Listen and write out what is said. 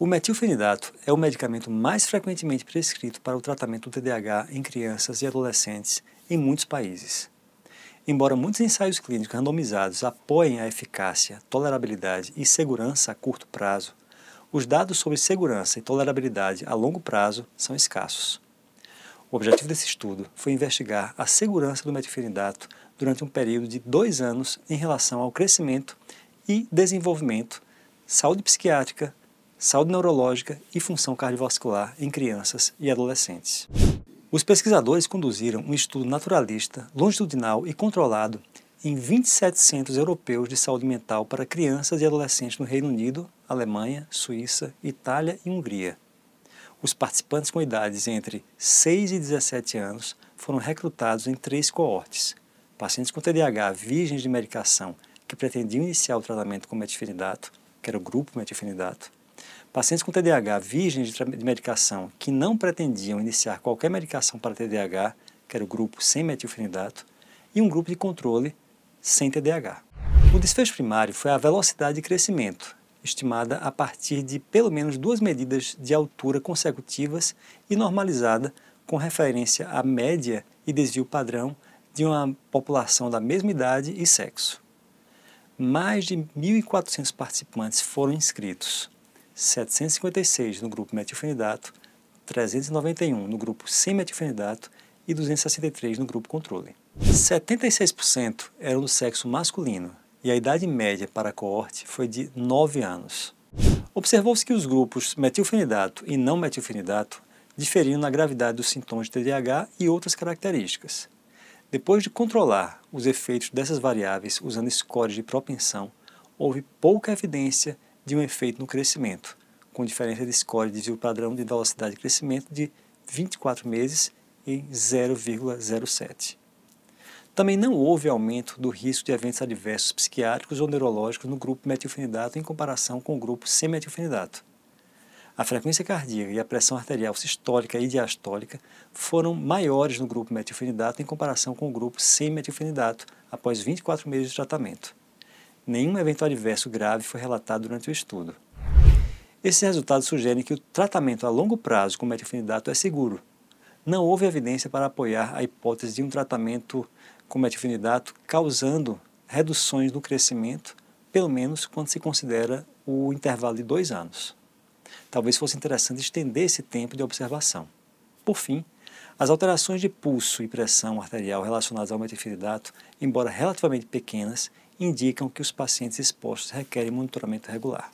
O metilfenidato é o medicamento mais frequentemente prescrito para o tratamento do TDAH em crianças e adolescentes em muitos países. Embora muitos ensaios clínicos randomizados apoiem a eficácia, tolerabilidade e segurança a curto prazo, os dados sobre segurança e tolerabilidade a longo prazo são escassos. O objetivo desse estudo foi investigar a segurança do metilfenidato durante um período de dois anos em relação ao crescimento e desenvolvimento, saúde psiquiátrica saúde neurológica e função cardiovascular em crianças e adolescentes. Os pesquisadores conduziram um estudo naturalista, longitudinal e controlado em 27 centros europeus de saúde mental para crianças e adolescentes no Reino Unido, Alemanha, Suíça, Itália e Hungria. Os participantes com idades entre 6 e 17 anos foram recrutados em três coortes. Pacientes com TDAH virgens de medicação que pretendiam iniciar o tratamento com metifenidato, que era o grupo metifenidato, Pacientes com TDAH virgens de medicação que não pretendiam iniciar qualquer medicação para TDAH, que era o grupo sem metilfenidato, e um grupo de controle sem TDAH. O desfecho primário foi a velocidade de crescimento, estimada a partir de pelo menos duas medidas de altura consecutivas e normalizada com referência à média e desvio padrão de uma população da mesma idade e sexo. Mais de 1.400 participantes foram inscritos. 756 no grupo metilfenidato, 391 no grupo sem metilfenidato e 263 no grupo controle. 76% eram do sexo masculino e a idade média para a coorte foi de 9 anos. Observou-se que os grupos metilfenidato e não metilfenidato diferiam na gravidade dos sintomas de TDAH e outras características. Depois de controlar os efeitos dessas variáveis usando scores de propensão, houve pouca evidência de um efeito no crescimento, com diferença de escolha de desvio padrão de velocidade de crescimento de 24 meses em 0,07. Também não houve aumento do risco de eventos adversos psiquiátricos ou neurológicos no grupo metilfenidato em comparação com o grupo sem metilfenidato. A frequência cardíaca e a pressão arterial sistólica e diastólica foram maiores no grupo metilfenidato em comparação com o grupo sem metilfenidato após 24 meses de tratamento nenhum evento adverso grave foi relatado durante o estudo. Esses resultados sugerem que o tratamento a longo prazo com metilfenidato é seguro. Não houve evidência para apoiar a hipótese de um tratamento com metilfenidato causando reduções no crescimento, pelo menos quando se considera o intervalo de dois anos. Talvez fosse interessante estender esse tempo de observação. Por fim, as alterações de pulso e pressão arterial relacionadas ao metifiridato, embora relativamente pequenas, indicam que os pacientes expostos requerem monitoramento regular.